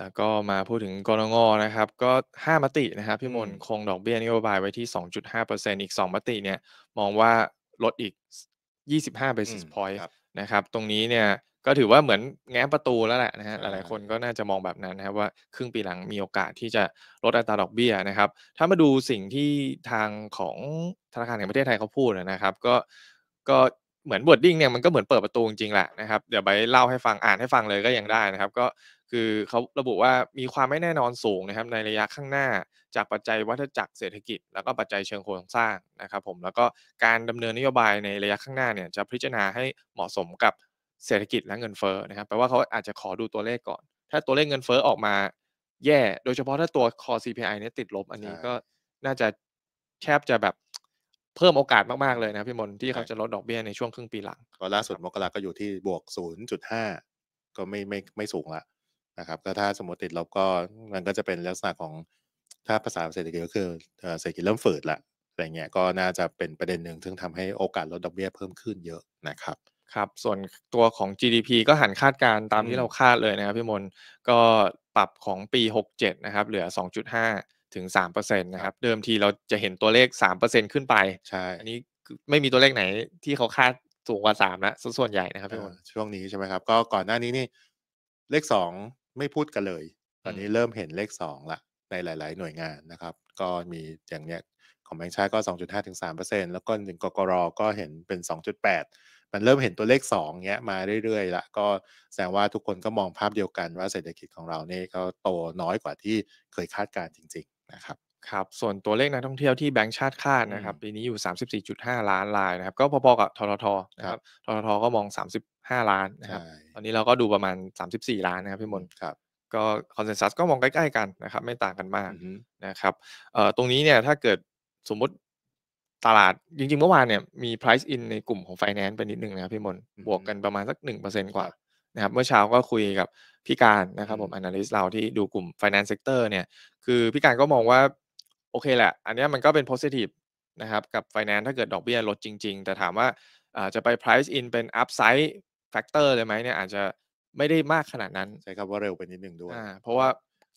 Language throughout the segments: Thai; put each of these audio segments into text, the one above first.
แล้วก็มาพูดถึงกรงงนะครับก็ 5 มตินะครับพี่มนคงดอกเบี้ยนโยบายไว้ที่ 2.5%อีก 2 มติเนี่ย มองว่าลดอีก 25 basis point นะครับตรงนี้เนี่ยก็ถือว่าเหมือนแง้มประตูแล้วแหละนะฮะหลายๆคนก็น่าจะมองแบบนั้นนะครับว่า ครึ่งปีหลังมีโอกาสที่จะลดอัตราดอกเบี้ยนะครับ ถ้ามาดูสิ่งที่ทางของธนาคารแห่งประเทศไทยเขาพูดนะครับก็ก็เหมือนบวดดิ้งเนี่ยมันก็เหมือนเปิดประตูจริงแหละนะครับเดี๋ยวไปเล่าให้ฟังอ่านให้ฟังเลยก็ยังได้นะครับ ก็คือเขาระบุว่ามีความไม่แน่นอนสูงนะครับในระยะข้างหน้า จากปัจจัยวัฏจักรเศรษฐกิจ แล้วก็ปัจจัยเชิงโครงสร้างนะครับผมแล้วก็การดำเนินนโยบายในระยะข้างหน้าเนี่ยจะพิจารณาให้เหมาะสมกับเศรษฐกิจและเงินเฟ้อนะครับแปลว่าเขาอาจจะขอดูตัวเลขก่อน ถ้าตัวเลขเงินเฟ้อออกมาแย่ โดยเฉพาะถ้าตัวคอ CPI เนี่ยติดลบอันนี้ก็น่าจะแทบจะแบบเพิ่มโอกาสมากๆเลยนะพี่มนที่เขาจะลดดอกเบี้ยในช่วงครึ่งปีหลังก็ล่าสุดมกราก็อยู่ที่บวก 0.5 ก็ไม่ไม่ไม่สูงละนะครับก็ถ้าสมมติติดลบก็มันก็จะเป็นลักษณะของถ้าภาษาเศรษฐกิจก็คือเศรษฐกิจเริ่มฝืดละอะไรเงี้ยก็น่าจะเป็นประเด็นหนึ่งซึ่งทำให้โอกาสลดดอกเบี้ยเพิ่มขึ้นเยอะนะครับครับส่วนตัวของ GDP ก็หันคาดการ ตามที่เราคาดเลยนะครับพี่มนก็ปรับของปี 67 นะครับ เหลือ 2.5 ถึง 3%นะครับ เดิมทีเราจะเห็นตัวเลข 3%ขึ้นไปใช่อันนี้ไม่มีตัวเลขไหนที่เขาคาดสูงกว่า3ามนะส่วนใหญ่นะครับพี่มนช่วงนี้ใช่ไหมครับก็ก่อนหน้านี้นี่เลข2ไม่พูดกันเลย ตอนนี้เริ่มเห็นเลขสองละ ในหลาย ๆ หน่วยงานนะครับ ก็มีอย่างเนี้ยของแบงค์ชาติก็ 2.5 ถึง 3%แล้วก็ถึงกกรก็เห็นเป็น 2.8 มันเริ่มเห็นตัวเลขสองเงี้ยมาเรื่อย ๆ ละ ก็แสดงว่าทุกคนก็มองภาพเดียวกันว่าเศรษฐกิจของเราเนี่ยก็โตน้อยกว่าที่เคยคาดการจริง ๆ นะครับ ครับ ส่วนตัวเลขนักท่องเที่ยวที่แบงค์ชาติคาดนะครับปีนี้อยู่34.5ล้านรายนะครับ ก็พอ ๆ กับทททนะครับ ททท ก็มอง5 ล้านนะครับตอนนี้เราก็ดูประมาณ 34 ล้านนะครับ พี่มนครับก็คอนเซนแซสก็มองใกล้ ๆกันนะครับไม่ต่างกันมากนะครับเออ่ตรงนี้เนี่ยถ้าเกิดสมมติตลาดจริงๆเมื่อวานเนี่ยมี price in ในกลุ่มของ finance ไปนิดนึงนะครับพี่มนบวกกันประมาณสัก 1%กว่านะครับ เมื่อเช้าก็คุยกับพี่การนะครับผม analyst เราที่ดูกลุ่ม finance sector เนี่ยคือพี่การก็มองว่าโอเคแหละอันนี้มันก็เป็น positive นะครับกับ finance ถ้าเกิดดอกเบี้ยลดจริง ๆ แต่ถามว่าจะไป price in เป็น upside แฟกเตอร์เลยไหมเนี่ยอาจจะไม่ได้มากขนาดนั้น ใช่ครับว่าเร็วไปนิดหนึ่งด้วยอ่าเพราะว่า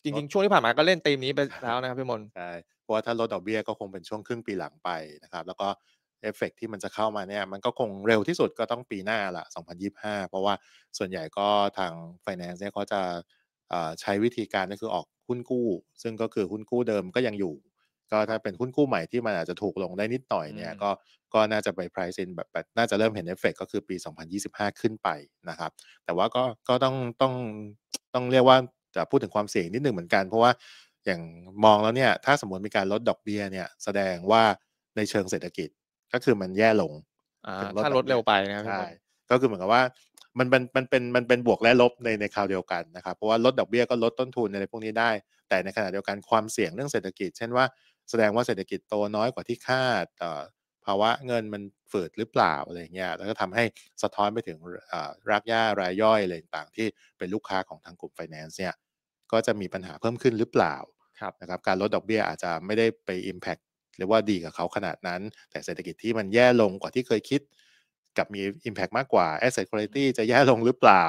จริงๆช่วงที่ผ่านมาก็เล่นเต็มนี้ไปแล้วนะครับพี่มนใช่ เพราะว่าถ้าลดดอกเบี้ยก็คงเป็นช่วงครึ่งปีหลังไปนะครับแล้วก็เอฟเฟกที่มันจะเข้ามาเนี่ยมันก็คงเร็วที่สุดก็ต้องปีหน้าละ2025 เพราะว่าส่วนใหญ่ก็ทาง finance เนี่ยเขาจะใช้วิธีการก็คือออกหุ้นกู้ ซึ่งก็คือหุ้นกู้เดิมก็ยังอยู่ก็ถ้าเป็นหุ้นกู้ใหม่ที่มันอาจจะถูกลงได้นิดหน่อยเนี่ยก็ก็น่าจะไป price in แบบน่าจะเริ่มเห็นเอฟเฟกก็คือปี 2025 ขึ้นไปนะครับ แต่ว่าก็ก็ต้องต้องต้องเรียกว่าจะพูดถึงความเสี่ยงนิดหนึ่งเหมือนกัน เพราะว่าอย่างมองแล้วเนี่ยถ้าสมมติมีการลดดอกเบี้ยเนี่ย แสดงว่าในเชิงเศรษฐกิจก็คือมันแย่ลงถ้าลดเร็วไปนะครับใช่ก็คือเหมือนกับว่ามันเป็นมันเป็นมันเป็นบวกและลบในในคราวเดียวกันนะครับ เพราะว่าลดดอกเบี้ยก็ลดต้นทุนในพวกนี้ได้ แต่ในขณะเดียวกันความเสี่ยงเรื่องเศรษฐกิจเช่นว่าแสดงว่าเศรษฐกิจโตน้อยกว่าที่คาดภาวะเงินมันฝืดหรือเปล่าอะไรเงี้ยแล้วก็ทำให้สะท้อนไปถึงรากหญ้ารายย่อยอะไรต่างที่เป็นลูกค้าของทางกลุ่มไฟแนนซ์เนี่ย ก็จะมีปัญหาเพิ่มขึ้นหรือเปล่านะครับการลดดอกเบี้ยอาจจะไม่ได้ไป Impact หรือว่าดีกับเขาขนาดนั้น แต่เศรษฐกิจที่มันแย่ลงกว่าที่เคยคิดกับมี Impact มากกว่า Asset Quality จะแย่ลงหรือเปล่า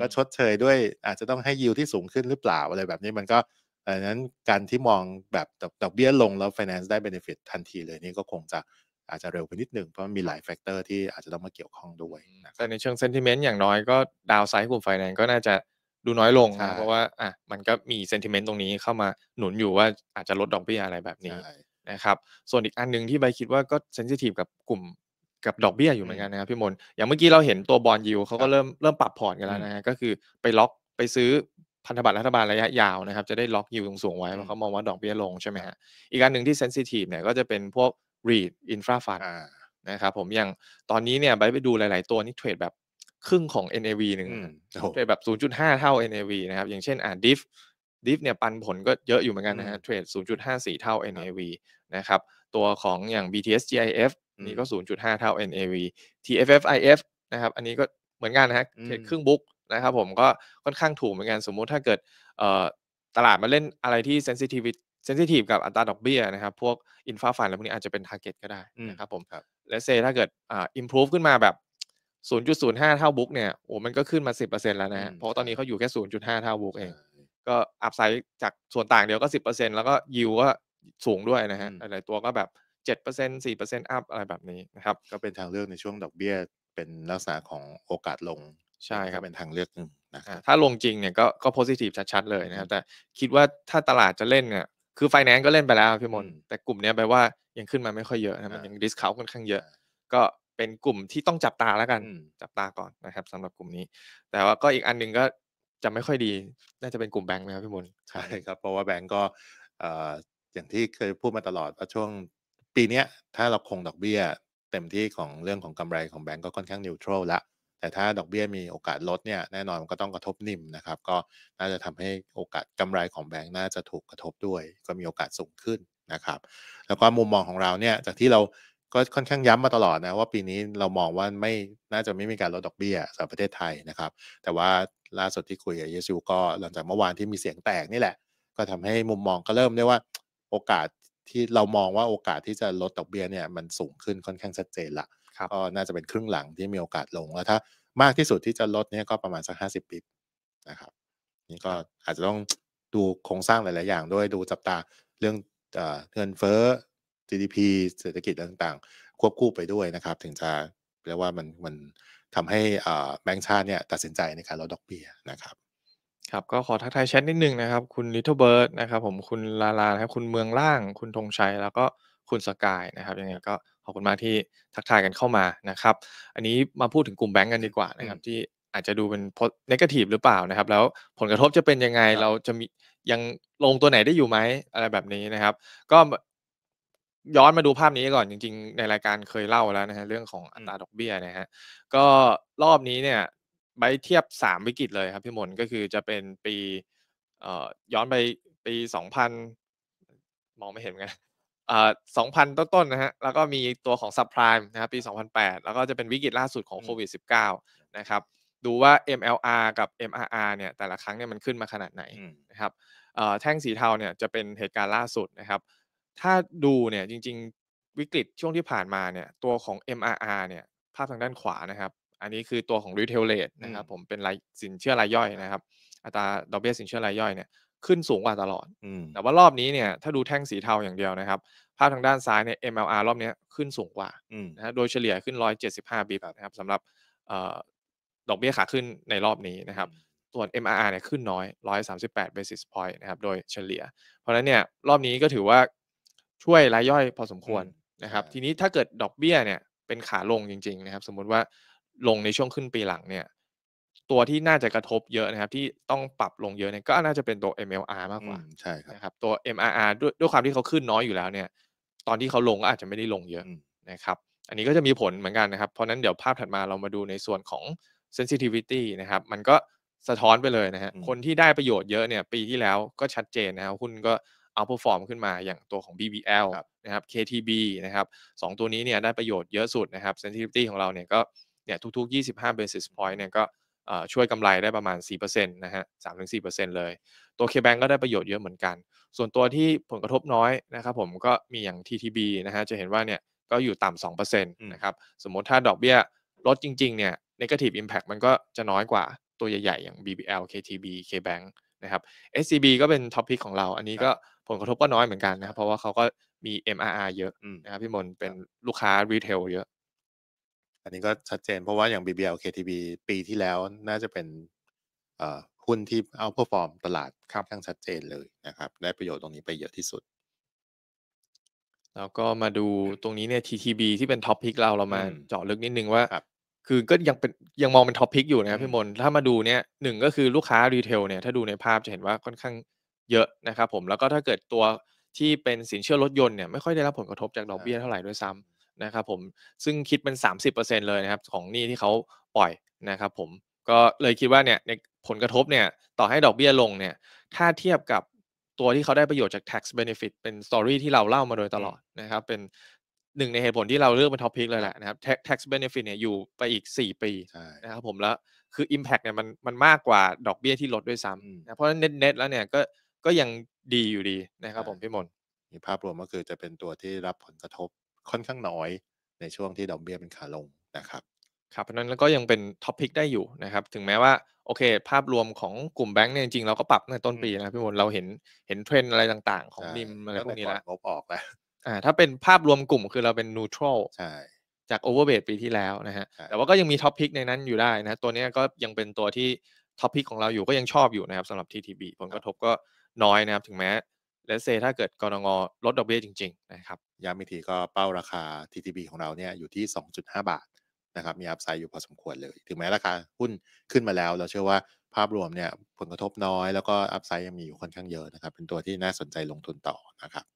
ก็ชดเชยด้วย อาจจะต้องให้ยิวที่สูงขึ้นหรือเปล่า อะไรแบบนี้มันก็ดังนั้นการที่มองแบบดอกเบี้ยลงแล้ว finance ได้ benefit ทันทีเลยนี่ก็คงจะอาจจะเร็วไปนิดนึงเพราะมีหลายแฟกเตอร์ที่อาจจะต้องมาเกี่ยวข้องด้วย แต่ในเชิงเซนติเมนต์อย่างน้อยก็ดาวไซด์กลุ่มไฟแนนซ์ก็น่าจะดูน้อยลงนะเพราะว่าอ่ะมันก็มีเซนติเมนต์ตรงนี้เข้ามาหนุนอยู่ว่าอาจจะลดดอกเบี้ยอะไรแบบนี้นะครับ ส่วนอีกอันหนึ่งที่ใบคิดว่าก็เซนซิทีฟกับกลุ่มกับดอกเบี้ยอยู่เหมือนกันนะครับพี่มนอย่างเมื่อกี้เราเห็นตัวบอลยูเขาก็เริ่มเริ่มปรับพอร์ตกันแล้วนะก็คือไปล็อกไปซื้อพันธบัตรรัฐบาลระยะยาวนะครับ จะได้ล็อกยิวสูงๆไว้เพราะเขามองว่าดอกเบี้ยลงใช่ไหมฮะอีกการหนึ่งที่เซนซิทีฟเนี่ยก็จะเป็นพวก r e ดอินฟราฟันนะครับผมอย่างตอนนี้เนี่ยไปดูหลายๆตัวนี่เทรดแบบครึ่งของ NAV หนึ่งเทรดแบบ 0.5 เท่า NAV นะครับอย่างเช่นอ่าดิฟดิฟเนี่ยปันผลก็เยอะอยู่เหมือนกันนะฮะเทรด 0.54 เท่า NAV นะครับตัวของอย่าง BTS GIF นี่ก็ 0.5 เท่า NAV TFFIF นะครับอันนี้ก็เหมือนกันนะฮะเทรดครึ่งบุ๊กนะครับผมก็ค่อนข้างถูกเหมือนกัน สมมุติถ้าเกิดตลาดมาเล่นอะไรที่เซนซิทีฟเซนซิทีฟกับอัตราดอกเบี้ยนะครับ พวกอินฟาฟันอะไรพวกนี้อาจจะเป็นร์เก็ตก็ได้นะครับผมและเซถ้าเกิดอ่าพ m p r ขึ้นมาแบบ 0.05 เท่าบุ๊กเนี่ยโอ้มันก็ขึ้นมา 10%แล้วนะเพราะตอนนี้เขาอยู่แค่0.5 เท่าบุ๊กเอง ก็อัพไซด์จากส่วนต่างเดียวก็ 10%แล้วก็ยิวก็สูงด้วยนะฮะอะไรตัวก็แบบ7% 4%อัพอะไรแบบนี้นะครับก็เป็นทางเลือกในช่วงดอกเบี้ยเป็นลักษณะของโอกาสลงใช่ครับ เป็นทางเลือกหนึ่งนะครับถ้าลงจริงเนี่ยก็ก็โพซิทีฟชัด ๆ เลยนะครับ แต่คิดว่าถ้าตลาดจะเล่นเนี่ยคือไฟแนนซ์ก็เล่นไปแล้วพี่มนแต่กลุ่มนี้แปลว่ายังขึ้นมาไม่ค่อยเยอะนะมันยังดิสคาวค่อนข้างเยอะ ก็เป็นกลุ่มที่ต้องจับตาแล้วกัน จับตาก่อนนะครับสำหรับกลุ่มนี้ แต่ว่าก็อีกอันหนึ่งก็จะไม่ค่อยดีน่าจะเป็นกลุ่มแบงค์นะครับพี่มนใช่ครับเพราะว่าแบงก์ก็อย่างที่เคยพูดมาตลอดว่าช่วงปีนี้ถ้าเราคงดอกเบี้ยเต็มที่ของเรื่องของกำไรของแบงก์ก็ค่อนข้างนิวทรัลละแต่ถ้าดอกเบีย้ยมีโอกาสลดเนี่ยแน่นอนมันก็ต้องกระทบนิ่มนะครับก็น่าจะทำให้โอกาสกำไรของแบงก์น่าจะถูกกระทบด้วย ก็มีโอกาสสูงขึ้นนะครับ แล้วก็มุมมองของเราเนี่ยจากที่เราก็ค่อนข้างย้ำมาตลอดนะว่าปีนี้เรามองว่าไม่น่าจะไม่มีการลดดอกเบี้ยสำหรับประเทศไทยนะครับ แต่ว่าล่าสุดที่คุยกับเยซู ก็หลังจากเมื่อวานที่มีเสียงแตกนี่แหละ ก็ทำให้มุมมองก็เริ่มได้ว่าโอกาสที่เรามองว่าโอกาสที่จะลดดอกเบี้ยเนี่ยมันสูงขึ้นค่อนข้างชัดเจนละก็น่าจะเป็นครึ่งหลังที่มีโอกาสลง แล้วถ้ามากที่สุดที่จะลดเนี่ยก็ประมาณสักห้าสิบปีนะครับนี่ก็อาจจะต้องดูโครงสร้างหลาย ๆอย่าง ด้วยดูจับตาเรื่องเงินเฟ้อ GDP เศรษฐกิจต่างๆ ควบคู่ไปด้วยนะครับ ถึงจะเรียกว่ามันมันทำให้แบงก์ชาติเนี่ยตัดสินใจในการลดดอกเบี้ยนะครับครับ ก็ขอทักทายแชทนิดนึงนะครับ คุณลิทเทิลเบิร์ดนะครับ ผมคุณลาลาครับคุณเมืองล่าง คุณธงชัยแล้วก็คุณสกายนะครับยังไงก็ขอบคุณมากที่ทักทายกันเข้ามานะครับ อันนี้มาพูดถึงกลุ่มแบงก์กันดีกว่านะครับ ที่อาจจะดูเป็นพนกาทีฟหรือเปล่านะครับ แล้วผลกระทบจะเป็นยังไงเราจะมียังลงตัวไหนได้อยู่ไหมอะไรแบบนี้นะครับ ก็ย้อนมาดูภาพนี้ก่อนจริงๆในรายการเคยเล่าแล้วนะฮะเรื่องของอัตราดอกเบี้ยนะฮะก็รอบนี้เนี่ยใบเทียบ3วิกฤตเลยครับพี่มนก็คือจะเป็นปีย้อนไปปี2000มองไม่เห็นกัน2,000 ต้นๆนะฮะแล้วก็มีตัวของซับพลายนะครับปี 2008 แล้วก็จะเป็นวิกฤตล่าสุดของโควิด -19 นะครับดูว่า MLR กับ MRR เนี่ยแต่ละครั้งเนี่ยมันขึ้นมาขนาดไหนนะครับแท่งสีเทาเนี่ยจะเป็นเหตุการณ์ล่าสุดนะครับถ้าดูเนี่ยจริงๆ วิกฤตช่วงที่ผ่านมาเนี่ยตัวของ MRR เนี่ยภาพทางด้านขวานะครับอันนี้คือตัวของ retail rate นะครับผมเป็นรายสินเชื่อรายย่อยนะครับ อัตราดอกเบี้ยสินเชื่อรายย่อยเนี่ยขึ้นสูงกว่าตลอด แต่ว่ารอบนี้เนี่ยถ้าดูแท่งสีเทาอย่างเดียวนะครับ ภาพทางด้านซ้ายเนี่ย MLR รอบนี้ขึ้นสูงกว่านะโดยเฉลี่ยขึ้น 175บีบนะครับสำหรับดอกเบี้ยขาขึ้นในรอบนี้นะครับ ส่วน MRR เนี่ยขึ้นน้อย 138 basis point นะครับ โดยเฉลี่ย เพราะนั้นเนี่ยรอบนี้ก็ถือว่าช่วยรายย่อยพอสมควรนะครับ ทีนี้ถ้าเกิดดอกเบี้ยเนี่ยเป็นขาลงจริง ๆ นะครับ สมมุติว่าลงในช่วงขึ้นปีหลังเนี่ยตัวที่น่าจะกระทบเยอะนะครับที่ต้องปรับลงเยอะเนี่ยก็น่าจะเป็นตัว MLR มากกว่าใช่ครับนะครับตัว MRR ด้วยด้วยความที่เขาขึ้นน้อยอยู่แล้วเนี่ยตอนที่เขาลงก็อาจจะไม่ได้ลงเยอะนะครับอันนี้ก็จะมีผลเหมือนกันนะครับเพราะนั้นเดี๋ยวภาพถัดมาเรามาดูในส่วนของ sensitivity นะครับมันก็สะท้อนไปเลยนะฮะคนที่ได้ประโยชน์เยอะเนี่ยปีที่แล้วก็ชัดเจนนะครับหุ้นก็เอาพอฟอร์มขึ้นมาอย่างตัวของ BBL นะครับ KTB นะครับสองตัวนี้เนี่ยได้ประโยชน์เยอะสุดนะครับ sensitivity ของเราเนี่ยก็เนี่ยทุก ๆ25 basis point เนี่ยก็ช่วยกำไรได้ประมาณ 4%นะฮะสามถึงสี่เลย ตัวเคแบงก็ได้ประโยชน์เยอะเหมือนกัน ส่วนตัวที่ผลกระทบน้อยนะครับผมก็มีอย่าง TTB นะฮะ จะเห็นว่าเนี่ย ก็อยู่ต่ำสองเปอร์เซ็นต์นะครับ สมมติถ้าดอกเบี้ยลดจริงๆเนี่ยในแง่ i v e i m p a c มันก็จะน้อยกว่าตัวใหญ่ๆ อย่าง BBL KTB KBank นะครับ SCB ก็เป็นท็อปิกของเรา อันนี้ก็ผลกระทบก็น้อยเหมือนกันนะครับเพราะว่าเขาก็มี MRR เยอะนะครับพี่มนเป็นลูกค้ารีเทลเยอะอันนี้ก็ชัดเจน เพราะว่าอย่าง BBL KTB ปีที่แล้วน่าจะเป็นหุ้นที่เอาเพอร์ฟอร์มตลาดค่บทั้างชัดเจนเลยนะครับ ได้ประโยชน์ตรงนี้ไปเยอะที่สุด แล้วก็มาดูตรงนี้เนี่ย TTB ที่เป็นท็อปพิกเราเรามาเจาะลึกนิดนึงว่าคือก็ยังเป็นยังมองเป็นท็อปพิกอยู่นะครับพี่มนถ้ามาดูเนี่ยหนึ่งก็คือลูกค้ารีเทลเนี่ย ถ้าดูในภาพจะเห็นว่าค่อนข้างเยอะนะครับผมแล้วก็ถ้าเกิดตัวที่เป็นสินเชื่อรถยนต์เนี่ยไม่ค่อยได้รับผลกระทบจากดอกเบี้ยเท่าไหร่ด้วยซ้ำนะครับผมซึ่งคิดเป็น 30%เลยนะครับ ของหนี้ที่เขาปล่อยนะครับผมก็เลยคิดว่าเนี่ยผลกระทบเนี่ยต่อให้ดอกเบี้ยลงเนี่ยถ้าเทียบกับตัวที่เขาได้ประโยชน์จาก tax benefit เป็นสตอรี่ที่เราเล่ามาโดยตลอดนะครับ เป็นหนึ่งในเหตุผลที่เราเลือกเป็นท็อปิกเลยแหละนะครับ tax benefit เนี่ยอยู่ไปอีก 4 ปีนะครับผมแล้วคือ impact เนี่ยมันมันมากกว่าดอกเบี้ยที่ลดด้วยซ้ำนะเพราะฉะนั้นเน็ตแล้วเนี่ยก็ก็ยังดีอยู่ดีนะครับผมพี่มนภาพรวมก็คือจะเป็นตัวที่รับผลกระทบค่อนข้างน้อยในช่วงที่ดอกเบี้ยเป็นขาลงนะครับ ครับเพราะนั้นแล้วก็ยังเป็นท็อปิกได้อยู่นะครับ ถึงแม้ว่า โอเค ภาพรวมของกลุ่มแบงก์เนี่ย จริงๆ เราก็ปรับในต้นปีนะพี่มนเราเห็นเห็นเทรนอะไรต่างๆ ของนิมอะไรพวกนี้แล้วบออกแล้วอ่าถ้าเป็นภาพรวมกลุ่มคือเราเป็นนูทรัลใช่จากโอเวอร์เบดปีที่แล้วนะฮะ แต่ว่าก็ยังมีท็อปิกในนั้นอยู่ได้นะ ตัวนี้ก็ยังเป็นตัวที่ท็อปิกของเราอยู่ก็ยังชอบอยู่นะครับสำหรับ TTB ผลกระทบก็น้อยนะครับ ถึงแม้และเซถ้าเกิดกรงลดดอกเบี้ยจริง ๆนะครับย้ำอีกทีก็เป้าราคา TTB ของเราเนี่ยอยู่ที่ 2.5 บาท นะครับ มีอัพไซด์อยู่พอสมควรเลย ถึงแม้ราคาหุ้นขึ้นมาแล้ว เราเชื่อว่าภาพรวมเนี่ยผลกระทบน้อยแล้วก็อัพไซด์ยังมีอยู่ค่อนข้างเยอะนะครับ เป็นตัวที่น่าสนใจลงทุนต่อนะครับ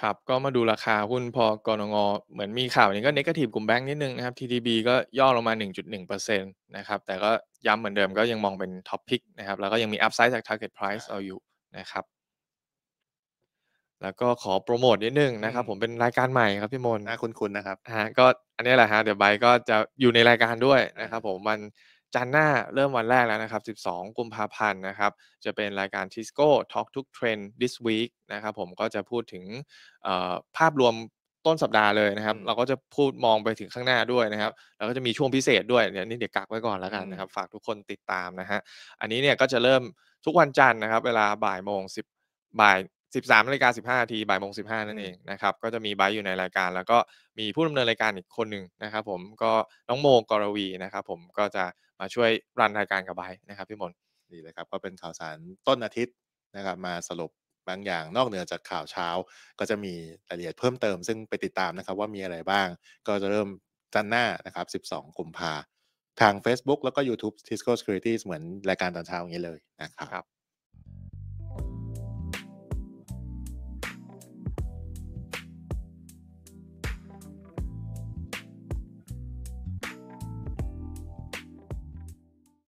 ครับก็มาดูราคาหุ้นพอกรงเหมือนมีข่าวนี้ก็เนกาทีฟกลุ่มแบงค์นิดนึงนะครับ TTB ก็ย่อลงมา 1.1%นะครับแต่ก็ย้ำเหมือนเดิมก็ยังมองเป็นท็อปพิกนะครับ แล้วก็ยังมีอัพไซด์จากทร์เก็ตไพรซ์เอาอยู่นะครับแล้วก็ขอโปรโมทนิดนึงนะครับผมเป็นรายการใหม่ครับพี่มนน่าคุ้นๆนะครับฮะก็อันนี้แหละฮะเดี๋ยวใบก็จะอยู่ในรายการด้วยนะครับผมวันจันทร์หน้าเริ่มวันแรกแล้วนะครับ12 กุมภาพันธ์นะครับจะเป็นรายการ t สโก้ท็อกทุกเทรนด์ this week นะครับผมก็จะพูดถึงภาพรวมต้นสัปดาห์เลยนะครับเราก็จะพูดมองไปถึงข้างหน้าด้วยนะครับแล้วก็จะมีช่วงพิเศษด้วยเนี่ยนี่เดี๋ยวกักไว้ก่อนแล้วกันนะครับ ฝากทุกคนติดตามนะฮะอันนี้เนี่ยก็จะเริ่มทุกวันจันทร์นะครับเวลาบ่ายโมงสิบบ่าย13นาฬิกา15นาทีบ่ายโมง15นั่นเองนะครับ ก็จะมีไบอยู่ในรายการ แล้วก็มีผู้ดำเนินรายการอีกคนหนึ่งนะครับ ผมก็น้องโมกรวีนะครับ ผมก็จะมาช่วย รันรายการกับไบนะครับพี่มนดีเลยครับ ก็เป็นข่าวสารต้นอาทิตย์นะครับ มาสรุปบางอย่างนอกเหนือจากข่าวเช้า ก็จะมีรายละเอียดเพิ่มเติมซึ่งไปติดตามนะครับ ว่ามีอะไรบ้างก็จะเริ่มจันหน้านะครับ 12กุมภาทาง Facebook แล้วก็ YouTube Cisco Securities เหมือนรายการตอนเช้าอย่างนี้เลยนะครับ